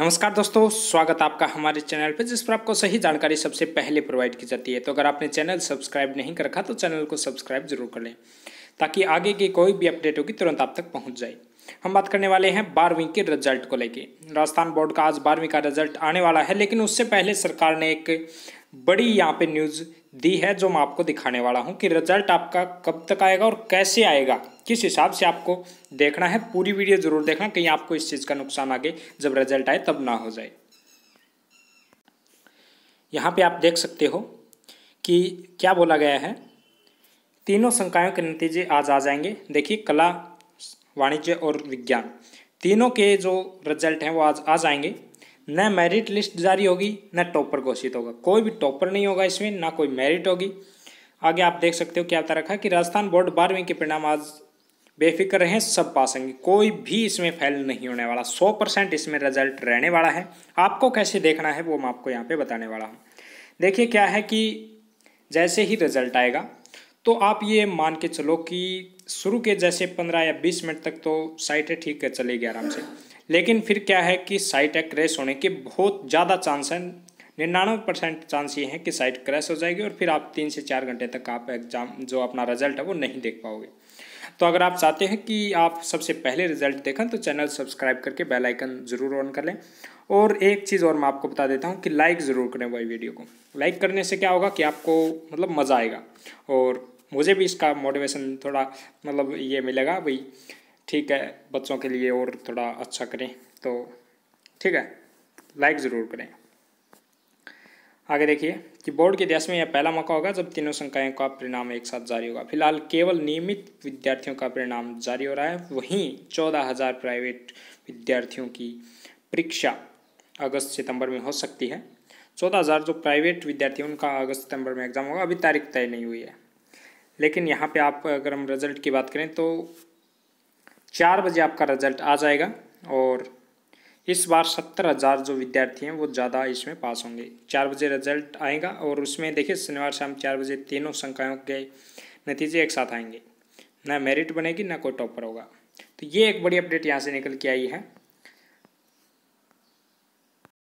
नमस्कार दोस्तों स्वागत आपका हमारे चैनल पर जिस पर आपको सही जानकारी सबसे पहले प्रोवाइड की जाती है तो अगर आपने चैनल सब्सक्राइब नहीं कर रखा तो चैनल को सब्सक्राइब जरूर कर लें ताकि आगे की कोई भी अपडेट होगी तुरंत आप तक पहुंच जाए हम बात करने वाले हैं बारहवीं के रिजल्ट को लेकर राजस्थान बोर्ड का आज बारहवीं का रिजल्ट आने वाला है लेकिन उससे पहले सरकार ने एक बड़ी यहाँ पे न्यूज़ दी है जो मैं आपको दिखाने वाला हूँ कि रिजल्ट आपका कब तक आएगा और कैसे आएगा किस हिसाब से आपको देखना है पूरी वीडियो ज़रूर देखना कहीं आपको इस चीज़ का नुकसान आगे जब रिजल्ट आए तब ना हो जाए यहाँ पे आप देख सकते हो कि क्या बोला गया है तीनों संकायों के नतीजे आज आ जाएंगे देखिए कला वाणिज्य और विज्ञान तीनों के जो रिजल्ट हैं वो आज आ जाएंगे न मेरिट लिस्ट जारी होगी न टॉपर घोषित होगा कोई भी टॉपर नहीं होगा इसमें ना कोई मेरिट होगी आगे आप देख सकते हो क्या बता रखा कि राजस्थान बोर्ड बारहवीं के परिणाम आज बेफिक्र रहे सब पास होंगे कोई भी इसमें फेल नहीं होने वाला सौ परसेंट इसमें रिजल्ट रहने वाला है आपको कैसे देखना है वो मैं आपको यहाँ पे बताने वाला हूँ देखिए क्या है कि जैसे ही रिजल्ट आएगा तो आप ये मान के चलो कि शुरू के जैसे पंद्रह या बीस मिनट तक तो साइटें ठीक है चलेगी आराम से लेकिन फिर क्या है कि साइट या क्रैश होने के बहुत ज़्यादा चांस हैं निन्यानवे परसेंट चांस ये हैं कि साइट क्रैश हो जाएगी और फिर आप तीन से चार घंटे तक आप एग्ज़ाम जो अपना रिजल्ट है वो नहीं देख पाओगे तो अगर आप चाहते हैं कि आप सबसे पहले रिजल्ट देखें तो चैनल सब्सक्राइब करके बेल आइकन ज़रूर ऑन कर लें और एक चीज़ और मैं आपको बता देता हूँ कि लाइक ज़रूर करें वही वीडियो को लाइक करने से क्या होगा कि आपको मतलब मज़ा आएगा और मुझे भी इसका मोटिवेशन थोड़ा मतलब ये मिलेगा भाई ठीक है बच्चों के लिए और थोड़ा अच्छा करें तो ठीक है लाइक ज़रूर करें आगे देखिए कि बोर्ड के इतिहास में यह पहला मौका होगा जब तीनों संकायों का परिणाम एक साथ जारी होगा फिलहाल केवल नियमित विद्यार्थियों का परिणाम जारी हो रहा है वहीं चौदह हज़ार प्राइवेट विद्यार्थियों की परीक्षा अगस्त सितंबर में हो सकती है चौदह हज़ार जो प्राइवेट विद्यार्थी उनका अगस्त सितंबर में एग्ज़ाम होगा अभी तारीख तय नहीं हुई है लेकिन यहाँ पर आप अगर हम रिजल्ट की बात करें तो चार बजे आपका रिजल्ट आ जाएगा और इस बार सत्तर हज़ार जो विद्यार्थी हैं वो ज़्यादा इसमें पास होंगे चार बजे रिजल्ट आएगा और उसमें देखिए शनिवार शाम चार बजे तीनों संकायों के नतीजे एक साथ आएंगे ना मेरिट बनेगी ना कोई टॉपर होगा तो ये एक बड़ी अपडेट यहाँ से निकल के आई है